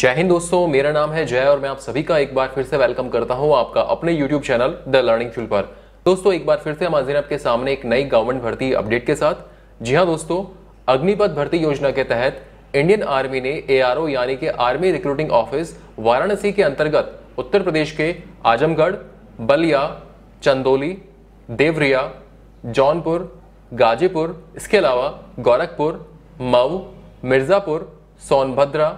जय हिंद दोस्तों मेरा नाम है जय और मैं आप सभी का एक बार फिर से वेलकम करता हूं आपका अपने YouTube channel the learning fuel पर दोस्तों एक बार फिर से हम हाजिर आपके सामने एक नई गवर्नमेंट भर्ती अपडेट के साथ जी हाँ दोस्तों अग्निपथ भर्ती योजना के तहत इंडियन आर्मी ने ए यानी कि आर्मी रिक्रूटिंग ऑफिस वाराणसी के अंतर्गत उत्तर प्रदेश के आजमगढ़ बलिया चंदोली देवरिया जौनपुर गाजीपुर इसके अलावा गोरखपुर मऊ मिर्जापुर सोनभद्रा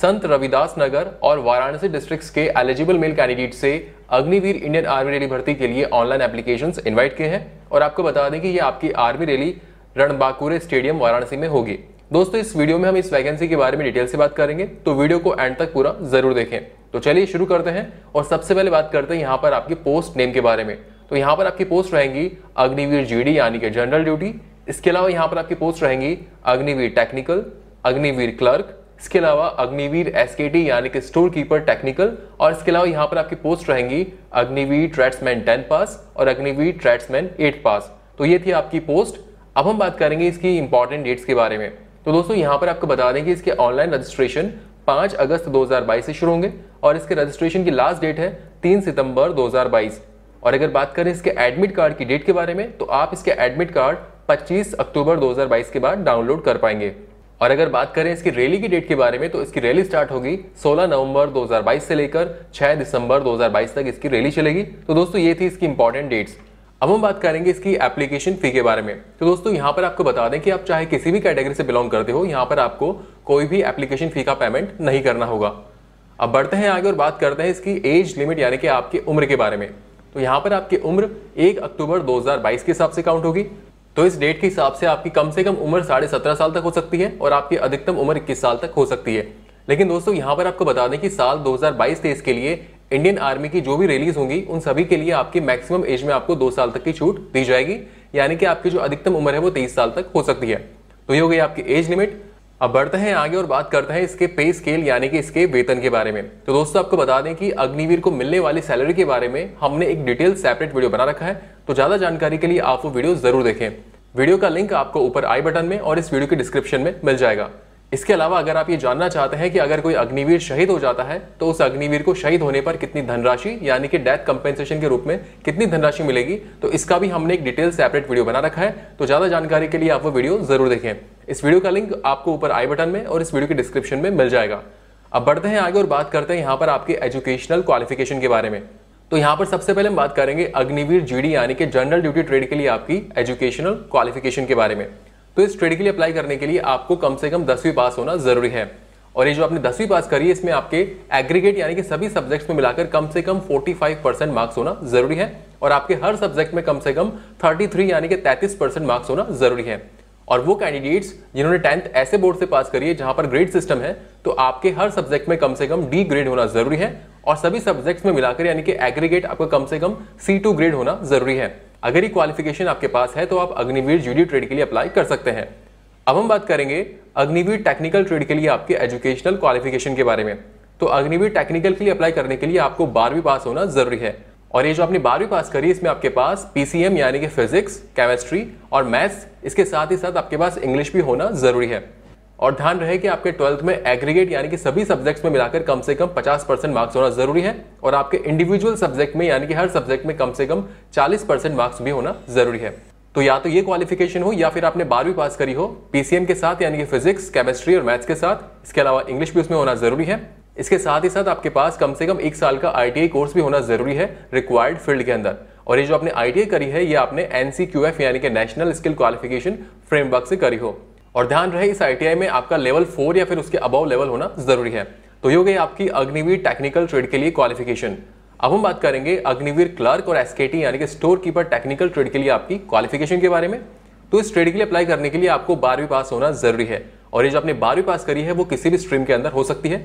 संत रविदास नगर और वाराणसी डिस्ट्रिक्ट्स के एलिजिबल मेल कैंडिडेट से अग्निवीर इंडियन आर्मी रैली भर्ती के लिए ऑनलाइन एप्लीकेशन इन्वाइट किए हैं और आपको बता दें कि ये आपकी army rally Ranbankure stadium Varanasi में होगी दोस्तों इस वीडियो में हम इस वैकेंसी के बारे में डिटेल से बात करेंगे तो वीडियो को एंड तक पूरा जरूर देखें तो चलिए शुरू करते हैं और सबसे पहले बात करते हैं यहाँ पर आपकी पोस्ट नेम के बारे में तो यहाँ पर आपकी पोस्ट रहेंगी अग्निवीर जीडी यानी कि जनरल ड्यूटी इसके अलावा यहाँ पर आपकी पोस्ट रहेंगी अग्निवीर टेक्निकल अग्निवीर क्लर्क इसके अलावा अग्निवीर एस यानी कि स्टोर कीपर टेक्निकल और इसके अलावा यहाँ पर आपकी पोस्ट रहेंगी अग्निवीर ट्रेड्समैन टेन पास और अग्निवीर ट्रेड्समैन एट पास तो ये थी आपकी पोस्ट अब हम बात करेंगे इसकी इंपॉर्टेंट डेट्स के बारे में तो दोस्तों यहाँ पर आपको बता दें कि इसके ऑनलाइन रजिस्ट्रेशन 5 अगस्त 2022 से शुरू होंगे और इसके रजिस्ट्रेशन की लास्ट डेट है 3 सितंबर 2022 और अगर बात करें इसके एडमिट कार्ड की डेट के बारे में तो आप इसके एडमिट कार्ड 25 अक्टूबर 2022 के बाद डाउनलोड कर पाएंगे और अगर बात करें इसकी रैली की डेट के बारे में तो इसकी रैली स्टार्ट होगी 16 नवंबर 2022 से लेकर 6 दिसंबर 2022 तक इसकी रैली चलेगी तो दोस्तों ये थी इसकी इंपॉर्टेंट डेट्स अब हम बात करेंगे इसकी एप्लीकेशन फी के बारे में तो दोस्तों यहाँ पर आपको बता दें कि आप चाहे किसी भी कैटेगरी से बिलोंग करते हो यहाँ पर आपको कोई भी एप्लीकेशन फी का पेमेंट नहीं करना होगा अब बढ़ते हैं आगे और बात करते हैं इसकी एज लिमिट यानी कि आपकी उम्र के बारे में तो यहाँ पर आपकी उम्र 1 अक्टूबर 2022 के हिसाब से काउंट होगी तो इस डेट के हिसाब से आपकी कम से कम उम्र साढ़े सत्रह साल तक हो सकती है और आपकी अधिकतम उम्र इक्कीस साल तक हो सकती है लेकिन दोस्तों यहाँ पर आपको बता दें कि साल 2022-23 के लिए इंडियन आर्मी की जो भी रिलीज होंगी उन सभी के लिए आपकी मैक्सिमम एज में आपको दो साल तक की छूट दी जाएगी यानी कि आपकी जो अधिकतम उम्र है वो तेईस साल तक हो सकती है तो ये हो गई आपकी एज लिमिट अब बढ़ते हैं आगे और बात करते हैं इसके पे स्केल यानी कि इसके वेतन के बारे में तो दोस्तों आपको बता दें कि अग्निवीर को मिलने वाली सैलरी के बारे में हमने एक डिटेल सेपरेट वीडियो बना रखा है तो ज्यादा जानकारी के लिए आप वो वीडियो जरूर देखें वीडियो का लिंक आपको ऊपर आई बटन में और इस वीडियो के डिस्क्रिप्शन में मिल जाएगा इसके अलावा अगर आप ये जानना चाहते हैं कि अगर कोई अग्निवीर शहीद हो जाता है तो उस अग्निवीर को शहीद होने पर कितनी धनराशि यानी कि डेथ कंपेंसेशन के रूप में कितनी धनराशि मिलेगी तो इसका भी हमने एक डिटेल सेपरेट वीडियो बना रखा है तो ज्यादा जानकारी के लिए आप वो वीडियो जरूर देखें इस वीडियो का लिंक आपको ऊपर आई बटन में और इस वीडियो के डिस्क्रिप्शन में मिल जाएगा अब बढ़ते हैं आगे और बात करते हैं यहाँ पर आपके एजुकेशनल क्वालिफिकेशन के बारे में तो यहां पर सबसे पहले हम बात करेंगे अग्निवीर जीडी यानी कि जनरल ड्यूटी ट्रेड के लिए आपकी एजुकेशनल क्वालिफिकेशन के बारे में तो इस ट्रेड के लिए अप्लाई करने के लिए आपको कम से कम दसवीं पास होना जरूरी है और ये जो आपने दसवीं पास करी है इसमें आपके एग्रीगेट यानी कि सभी सब्जेक्ट्स में मिलाकर कम से कम 45 परसेंट मार्क्स होना जरूरी है और आपके हर सब्जेक्ट में कम से कम 33 यानी कि 33 परसेंट मार्क्स होना जरूरी है और वो कैंडिडेट्स जिन्होंने टेंथ ऐसे बोर्ड से पास करी है जहां पर ग्रेड सिस्टम है तो आपके हर सब्जेक्ट में कम से कम डी ग्रेड होना जरूरी है और सभी सब्जेक्ट्स में मिलाकर यानी कि एग्रीगेट आपका कम से कम सी टू ग्रेड होना जरूरी है अगर ये क्वालिफिकेशन आपके पास है तो आप अग्निवीर जूडियो ट्रेड के लिए अप्लाई कर सकते हैं अब हम बात करेंगे अग्निवीर टेक्निकल ट्रेड के लिए आपके एजुकेशनल क्वालिफिकेशन के बारे में तो अग्निवीर टेक्निकल के लिए अप्लाई करने के लिए आपको बारहवीं पास होना जरूरी है और ये जो आपने बारहवीं पास करी इसमें आपके पास पीसीएम यानी कि फिजिक्स केमिस्ट्री और मैथ्स इसके साथ ही साथ आपके पास इंग्लिश भी होना जरूरी है और ध्यान रहे कि आपके ट्वेल्थ में एग्रीगेट यानी कि सभी सब्जेक्ट्स में मिलाकर कम से कम 50 परसेंट मार्क्स होना जरूरी है और आपके इंडिविजुअल सब्जेक्ट में यानी कि हर सब्जेक्ट में कम से कम 40 परसेंट मार्क्स भी होना जरूरी है तो या तो ये क्वालिफिकेशन हो या फिर आपने बारहवीं पास करी हो पीसीएम के साथ यानी कि फिजिक्स केमिस्ट्री और मैथ्स के साथ इसके अलावा इंग्लिश भी उसमें होना जरूरी है इसके साथ ही साथ आपके पास कम से कम एक साल का आई कोर्स भी होना जरूरी है रिक्वायर्ड फील्ड के अंदर और ये जो आपने आई करी है ये आपने एन यानी कि नेशनल स्किल क्वालिफिकेशन फ्रेमवर्क से करी हो और ध्यान रहे इस आई में आपका लेवल फोर या फिर उसके अबव लेवल होना जरूरी है तो ये हो गई आपकी अग्निवीर टेक्निकल ट्रेड के लिए क्वालिफिकेशन अब हम बात करेंगे अग्निवीर क्लर्क और एसकेटी यानी कि स्टोर कीपर टेक्निकल ट्रेड के लिए आपकी क्वालिफिकेशन के बारे में तो इस ट्रेड के लिए अप्लाई करने के लिए आपको बारहवीं पास होना जरूरी है और ये जो आपने बारहवीं पास करी है वो किसी भी स्ट्रीम के अंदर हो सकती है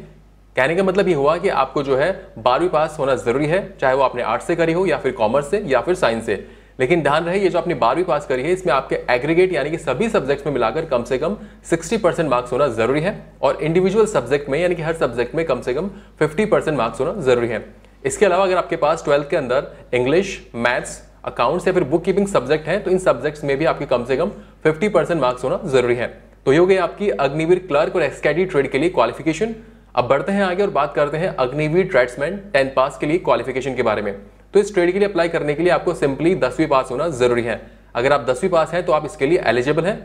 कहने का मतलब ये हुआ कि आपको जो है बारहवीं पास होना जरूरी है चाहे वो आपने आर्ट्स से करी हो या फिर कॉमर्स से या फिर साइंस से लेकिन ध्यान रहे ये जो आपने बारहवीं पास करी है इसमें आपके एग्रीगेट यानी कि सभी सब्जेक्ट्स में मिलाकर कम से कम 60 परसेंट मार्क्स होना जरूरी है और इंडिविजुअल सब्जेक्ट में यानी कि हर सब्जेक्ट में कम से कम 50 परसेंट मार्क्स होना जरूरी है इसके अलावा अगर आपके पास ट्वेल्थ के अंदर इंग्लिश मैथ्स अकाउंट्स या फिर बुक कीपिंग सब्जेक्ट है तो इन सब्जेक्ट्स में भी आपके कम से कम फिफ्टी मार्क्स होना जरूरी है तो ये हो गई आपकी अग्निवीर क्लर्क और एक्सकैडी ट्रेड के लिए क्वालिफिकेशन अब बढ़ते हैं आगे और बात करते हैं अग्निवीर ट्रेड्समैन टेंथ पास के लिए क्वालिफिकेशन के बारे में तो इस ट्रेड के लिए अप्लाई करने के लिए आपको सिंपली दसवीं पास होना जरूरी है अगर आप दसवीं पास हैं तो आप इसके लिए एलिजिबल हैं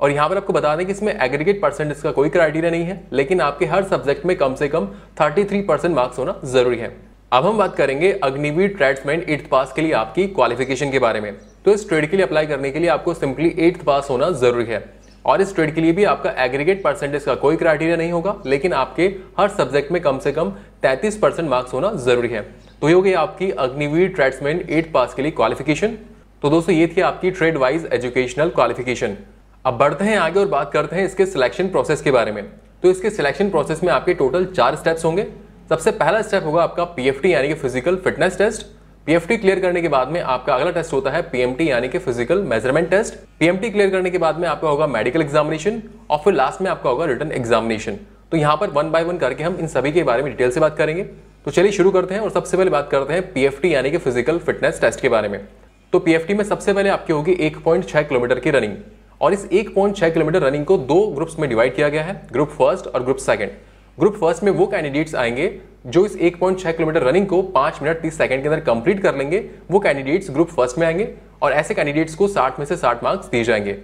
और यहां पर आपको बता दें कि इसमें एग्रीगेट परसेंटेज का कोई क्राइटेरिया नहीं है लेकिन आपके हर सब्जेक्ट में कम से कम 33 परसेंट मार्क्स होना जरूरी है अब हम बात करेंगे अग्निवीर ट्रेड्समैन एट्थ पास के लिए आपकी क्वालिफिकेशन के बारे में तो इस ट्रेड के लिए अप्लाई करने के लिए आपको सिंपली एट्थ पास होना जरूरी है और इस ट्रेड के लिए भी आपका एग्रीगेट परसेंटेज का कोई क्राइटेरिया नहीं होगा लेकिन आपके हर सब्जेक्ट में कम से कम 33 परसेंट मार्क्स होना जरूरी है तो ये हो गई आपकी अग्निवीर ट्रेड्समैन एट पास के लिए क्वालिफिकेशन तो दोस्तों ये थी आपकी ट्रेड वाइज एजुकेशनल क्वालिफिकेशन अब बढ़ते हैं आगे और बात करते हैं इसके सिलेक्शन प्रोसेस के बारे में तो इसके सिलेक्शन प्रोसेस में आपके टोटल चार स्टेप्स होंगे सबसे पहला स्टेप होगा आपका पीएफटी यानी कि physical fitness test PFT clear करने के बाद में आपका अगला टेस्ट होता है पीएमटी यानी कि physical measurement test PMT clear करने के बाद में आपका होगा मेडिकल एग्जामिनेशन और फिर लास्ट में आपका होगा रिटर्न एग्जामिनेशन तो यहाँ पर वन बाय वन करके हम इन सभी के बारे में डिटेल से बात करेंगे तो चलिए शुरू करते हैं और सबसे पहले बात करते हैं पीएफटी यानी कि फिजिकल फिटनेस टेस्ट के बारे में तो पीएफटी में सबसे पहले आपकी होगी छह किलोमीटर की रनिंग और इस छह किलोमीटर रनिंग को दो ग्रुप्स में डिवाइड किया गया है ग्रुप फर्स्ट और ग्रुप सेकंड ग्रुप फर्स्ट में वो कैंडिडेट्स आएंगे जो इस छह किलोमीटर रनिंग को पांच मिनट तीस सेकंड के अंदर कंप्लीट कर लेंगे वो कैंडिडेट्स ग्रुप फर्स्ट में आएंगे और ऐसे कैंडिडेट्स को साठ में से साठ मार्क्स दिए जाएंगे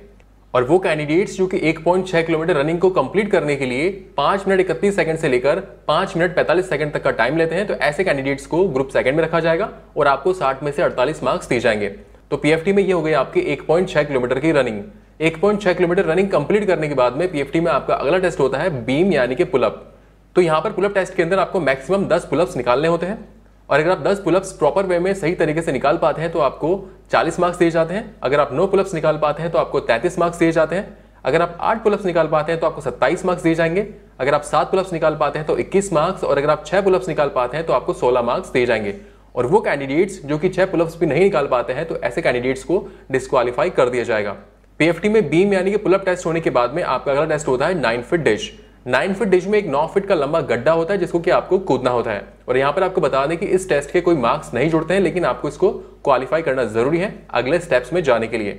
और वो कैंडिडेट्स जो कि 1.6 किलोमीटर रनिंग को कंप्लीट करने के लिए पांच मिनट इकतीस सेकंड से लेकर पांच मिनट पैंतालीस सेकंड तक का टाइम लेते हैं तो ऐसे कैंडिडेट्स को ग्रुप सेकंड में रखा जाएगा और आपको साठ में से अड़तालीस मार्क्स दिए जाएंगे तो पीएफटी में ये हो गई आपकी एक किलोमीटर की रनिंग एक किलोमीटर रनिंग कंप्लीट करने के बाद में पीएफटी में आपका अगला टेस्ट होता है बीम यानी कि पुलअप तो यहां पर पुलअप टेस्ट के अंदर आपको मैक्सिमम दस पुलअप्स निकालने होते हैं और अगर आप 10 पुलअप्स प्रॉपर वे में सही तरीके से निकाल पाते हैं तो आपको 40 मार्क्स दिए जाते हैं अगर आप 9 पुलअप्स निकाल पाते हैं तो आपको 33 मार्क्स दिए जाते हैं अगर आप 8 पुलअप्स निकाल पाते हैं तो आपको 27 मार्क्स दिए जाएंगे अगर आप 7 पुलअप्स निकाल पाते हैं तो 21 मार्क्स और अगर आप 6 पुलअप्स निकाल पाते हैं तो आपको 16 मार्क्स दिए जाएंगे और वो कैंडिडेट्स जो कि 6 पुलअप्स भी नहीं निकाल पाते हैं तो ऐसे कैंडिडेट्स को डिस्कालीफाई कर दिया जाएगा पीएफटी में बीम यानी कि पुलअप टेस्ट होने के बाद में आपका अगला टेस्ट होता है nine feet ditch nine feet ditch में एक नौ फिट का लंबा गड्ढा होता है जिसको कि आपको कूदना होता है और यहां पर आपको बता दें कि इस टेस्ट के कोई मार्क्स नहीं जुड़ते हैं लेकिन आपको इसको क्वालिफाई करना जरूरी है अगले स्टेप्स में जाने के लिए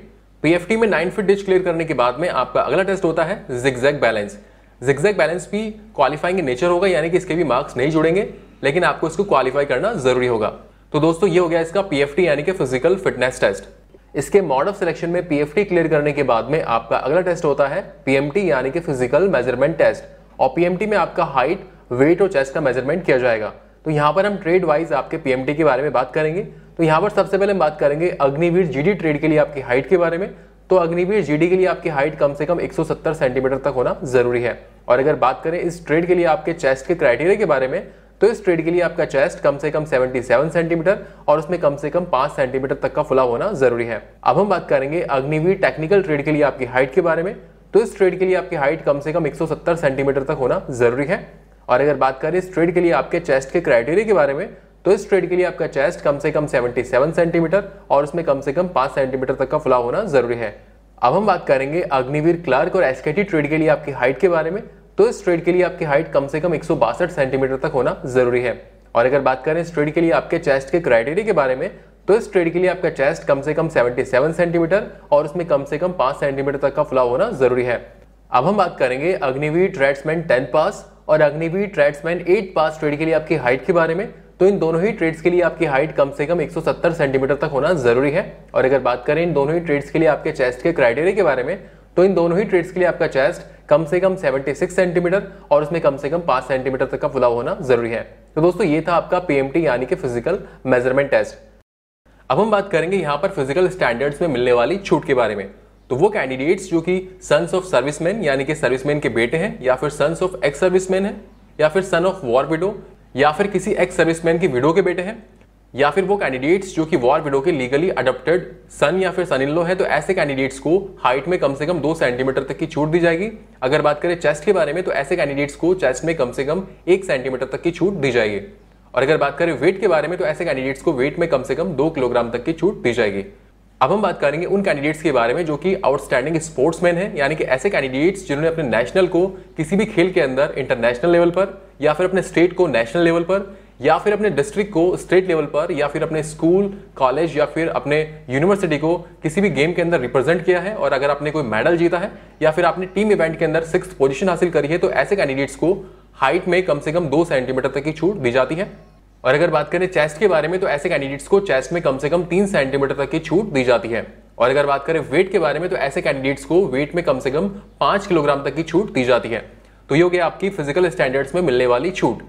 पीएफटी में नाइन फिट डिच क्लियर करने के बाद में आपका अगला टेस्ट होता है जिगजैग बैलेंस जिगजैग बैलेंस भी क्वालिफाइंग नेचर होगा यानी कि इसके भी मार्क्स नहीं जुड़ेंगे लेकिन आपको इसको क्वालिफाई करना जरूरी होगा तो दोस्तों ये हो गया इसका पीएफटी यानी कि फिजिकल फिटनेस टेस्ट इसके मॉड ऑफ सिलेक्शन में पीएफटी क्लियर करने के बाद में आपका अगला टेस्ट होता है पीएमटी यानी कि फिजिकल मेजरमेंट टेस्ट और पीएमटी में आपका हाइट वेट और चेस्ट का मेजरमेंट किया जाएगा तो यहाँ पर हम ट्रेड वाइज आपके पीएमटी के बारे में बात करेंगे तो यहाँ पर सबसे पहले हम बात करेंगे अग्निवीर जीडी ट्रेड के लिए आपकी हाइट के बारे में तो अग्निवीर जीडी के लिए आपकी हाइट कम से कम 170 सेंटीमीटर तक होना जरूरी है और अगर बात करें इस ट्रेड के लिए आपके चेस्ट के क्राइटेरिया के बारे में तो इस ट्रेड के लिए आपका चेस्ट कम से कम 77 सेंटीमीटर और उसमें कम से कम 5 सेंटीमीटर तक का फुला होना जरूरी है अब हम बात करेंगे अग्निवीर टेक्निकल ट्रेड के लिए आपकी हाइट के बारे में तो इस ट्रेड के लिए आपकी हाइट कम से कम 170 सेंटीमीटर तक होना जरूरी है और अगर बात करें इस ट्रेड के लिए आपके चेस्ट के क्राइटेरिया के बारे में तो इस ट्रेड के लिए आपका चेस्ट कम से कम 77 सेंटीमीटर और उसमें कम से कम 5 सेंटीमीटर तक का फुला होना जरूरी है अब हम बात करेंगे अग्निवीर क्लार्क और एसकेटी ट्रेड के लिए आपकी हाइट के बारे में तो इस ट्रेड के लिए आपकी हाइट कम से कम एक सेंटीमीटर तक होना जरूरी है और अगर बात करें इस ट्रेड के लिए आपके चेस्ट के क्राइटेरिया के बारे में तो इस ट्रेड के लिए आपका चेस्ट कम से कम 77 सेंटीमीटर और उसमें कम से कम 5 सेंटीमीटर तक का फुला होना जरूरी है अब हम बात करेंगे अग्निवीर ट्रेड्समैन टेंथ पास और Agniveer tradesman eight pass trade के लिए आपकी हाइट के बारे में तो इन दोनों ही ट्रेड्स के लिए आपकी हाइट कम से कम 170 सेंटीमीटर तक होना जरूरी है और अगर बात करें इन दोनों ही ट्रेड्स के लिए आपके चेस्ट के क्राइटेरिया के बारे में तो इन दोनों ही ट्रेड्स के लिए आपका चेस्ट कम से कम 76 सेंटीमीटर और उसमें कम से कम 5 सेंटीमीटर तक का फुलाव होना जरूरी है तो दोस्तों ये था आपका पीएमटी यानी कि फिजिकल मेजरमेंट टेस्ट अब हम बात करेंगे यहां पर फिजिकल स्टैंडर्ड्स में मिलने वाली छूट के बारे में तो वो कैंडिडेट्स जो कि सन्स ऑफ सर्विसमैन यानी कि सर्विसमैन के बेटे हैं या फिर सन्स ऑफ एक्स सर्विसमैन है या फिर सन ऑफ वॉर विडो या फिर किसी एक्स सर्विसमैन की विडो के बेटे हैं या फिर वो कैंडिडेट्स जो कि वॉर विडो के लीगली अडप्टेड सन या फिर सन है तो ऐसे कैंडिडेट्स को हाइट में कम से कम दो सेंटीमीटर तक की छूट दी जाएगी अगर बात करें चेस्ट के बारे में तो ऐसे कैंडिडेट्स को चेस्ट में कम से कम एक सेंटीमीटर तक की छूट दी जाएगी और अगर बात करें वेट के बारे में तो ऐसे कैंडिडेट्स को वेट में कम से कम दो किलोग्राम तक की छूट दी जाएगी अब हम बात करेंगे उन कैंडिडेट्स के बारे में जो कि आउटस्टैंडिंग स्पोर्ट्समैन हैं यानी कि ऐसे कैंडिडेट्स जिन्होंने अपने नेशनल को किसी भी खेल के अंदर इंटरनेशनल लेवल पर या फिर अपने स्टेट को नेशनल लेवल पर या फिर अपने डिस्ट्रिक्ट को स्टेट लेवल पर या फिर अपने स्कूल कॉलेज या फिर अपने यूनिवर्सिटी को किसी भी गेम के अंदर रिप्रेजेंट किया है और अगर आपने कोई मेडल जीता है या फिर आपने टीम इवेंट के अंदर सिक्स पोजीशन हासिल करी है तो ऐसे कैंडिडेट्स को हाइट में कम से कम दो सेंटीमीटर तक की छूट दी जाती है और अगर बात करें चेस्ट के बारे में तो ऐसे कैंडिडेट्स को चेस्ट में कम से कम तीन सेंटीमीटर तक की छूट दी जाती है और अगर बात करें वेट के बारे में तो ऐसे कैंडिडेट्स को वेट में कम से कम पांच किलोग्राम तक की छूट दी जाती है तो ये हो गया आपकी फिजिकल स्टैंडर्ड्स में मिलने वाली छूट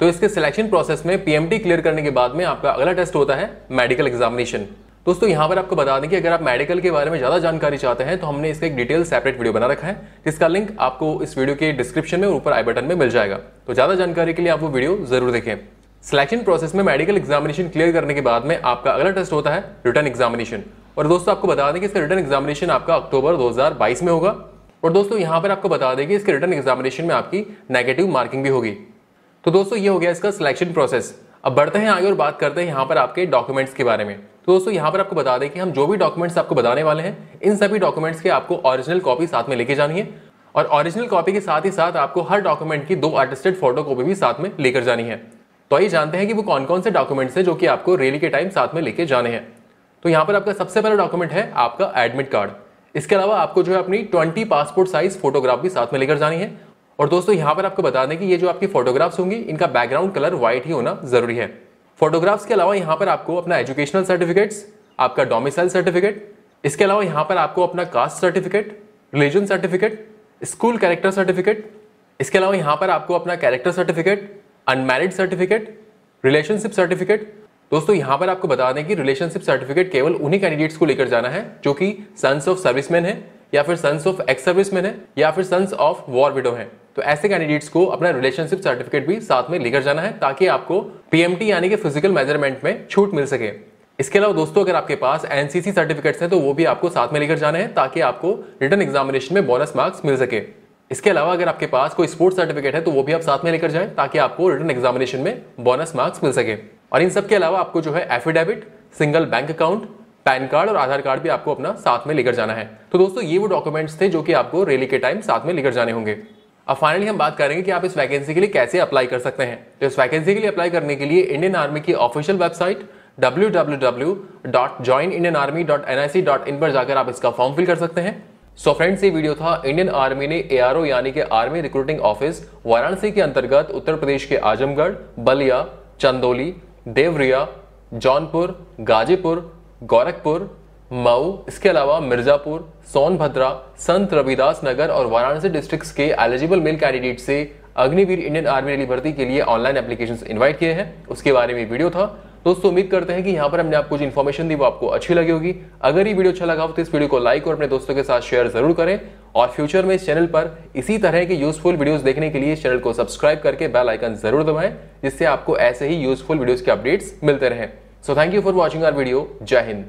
तो इसके सिलेक्शन प्रोसेस में पीएमटी क्लियर करने के बाद में आपका अगला टेस्ट होता है मेडिकल एग्जामिनेशन दोस्तों यहां पर आपको बता दें कि अगर आप मेडिकल के बारे में ज़्यादा जानकारी चाहते हैं तो हमने इसका एक डिटेल सेपरेट वीडियो बना रखा है जिसका लिंक आपको इस वीडियो के डिस्क्रिप्शन में ऊपर आई बटन में मिल जाएगा तो ज़्यादा जानकारी के लिए आप वो वीडियो जरूर देखें सिलेक्शन प्रोसेस में मेडिकल एग्जामिनेशन क्लियर करने के बाद में आपका अगला टेस्ट होता है रिटर्न एग्जामिनेशन और दोस्तों आपको बता दें कि इसका रिटर्न एग्जामिनेशन आपका अक्टूबर 2022 में होगा और दोस्तों यहाँ पर आपको बता दें कि इसके रिटर्न एग्जामिनेशन में आपकी नेगेटिव मार्किंग भी होगी तो दोस्तों ये हो गया इसका सिलेक्शन प्रोसेस अब बढ़ते हैं आगे और बात करते हैं यहाँ पर आपके डॉक्यूमेंट्स के बारे में तो दोस्तों यहाँ पर आपको बता दें कि हम जो भी डॉक्यूमेंट्स आपको बताने वाले हैं इन सभी डॉक्यूमेंट्स के आपको ओरिजिनल कॉपी साथ में लेके जानी है और ओरिजिनल कॉपी के साथ ही साथ आपको हर डॉक्यूमेंट की दो अटेस्टेड फोटो कॉपी भी साथ में लेकर जानी है तो आइए जानते हैं कि वो कौन कौन से डॉक्यूमेंट्स हैं जो कि आपको रैली के टाइम साथ में लेके जाने हैं तो यहाँ पर आपका सबसे पहला डॉक्यूमेंट है आपका एडमिट कार्ड इसके अलावा आपको जो है अपनी ट्वेंटी पासपोर्ट साइज फोटोग्राफ भी साथ में लेकर जानी है और दोस्तों यहाँ पर आपको बता दें कि ये जो आपकी फोटोग्राफ्स होंगी इनका बैकग्राउंड कलर व्हाइट ही होना जरूरी है फोटोग्राफ्स के अलावा यहाँ पर आपको अपना एजुकेशनल सर्टिफिकेट्स आपका डोमिसाइल सर्टिफिकेट इसके अलावा यहाँ पर आपको अपना caste certificate religion certificate school character certificate इसके अलावा यहाँ पर आपको अपना character certificate unmarried certificate relationship certificate दोस्तों यहां पर आपको बता दें कि रिलेशनशिप सर्टिफिकेट केवल उन्हीं कैंडिडेट्स को लेकर जाना है जो कि सन्स ऑफ सर्विसमैन है या फिर सन्स ऑफ एक्स सर्विसमैन है या फिर सन्स ऑफ वॉर विडो है तो ऐसे कैंडिडेट्स को अपना रिलेशनशिप सर्टिफिकेट भी साथ में लेकर जाना है ताकि आपको पीएमटी यानी कि फिजिकल मेजरमेंट में छूट मिल सके इसके अलावा दोस्तों अगर आपके पास एनसीसी सर्टिफिकेट्स हैं तो वो भी आपको साथ में लेकर जाना है ताकि आपको रिटर्न एग्जामिनेशन में बोनस मार्क्स मिल सके इसके अलावा अगर आपके पास कोई स्पोर्ट्स सर्टिफिकेट है तो वो भी आप साथ में लेकर जाएं ताकि आपको रिटर्न एग्जामिनेशन में बोनस मार्क्स मिल सके और इन सब के अलावा आपको जो है affidavit single bank account PAN card और आधार कार्ड भी आपको अपना साथ में लेकर जाना है तो दोस्तों ये वो डॉक्यूमेंट्स थे जो कि आपको रैली के टाइम साथ में लेकर जाने होंगे अब फाइनली हम बात करेंगे कि आप इस वैकेंसी के लिए कैसे अप्लाई कर सकते हैं तो इस वैकेंसी के लिए अप्लाई करने के लिए इंडियन आर्मी की ऑफिशियल वेबसाइट डब्ल्यू पर जाकर आप इसका फॉर्म फिल कर सकते हैं सो so फ्रेंड्स ये वीडियो था इंडियन आर्मी ने एआरओ यानी कि आर्मी रिक्रूटिंग ऑफिस वाराणसी के अंतर्गत उत्तर प्रदेश के आजमगढ़ बलिया चंदौली देवरिया जौनपुर गाजीपुर गोरखपुर मऊ इसके अलावा मिर्जापुर सोनभद्रा संत रविदास नगर और वाराणसी डिस्ट्रिक्ट्स के एलिजिबल मेल कैंडिडेट से अग्निवीर इंडियन आर्मी रेली भर्ती के लिए ऑनलाइन एप्लीकेशन इन्वाइट किए हैं उसके बारे में वीडियो था तो दोस्तों उम्मीद करते हैं कि यहाँ पर हमने आपको जो इन्फॉर्मेशन दी वो आपको अच्छी लगी होगी अगर ये वीडियो अच्छा लगा हो तो इस वीडियो को लाइक और अपने दोस्तों के साथ शेयर जरूर करें और फ्यूचर में इस चैनल पर इसी तरह के यूजफुल वीडियोस देखने के लिए इस चैनल को सब्सक्राइब करके बेल आइकन जरूर दबाएं जिससे आपको ऐसे ही यूजफुल वीडियोस के अपडेट्स मिलते रहे so thank you for watching our video जय हिंद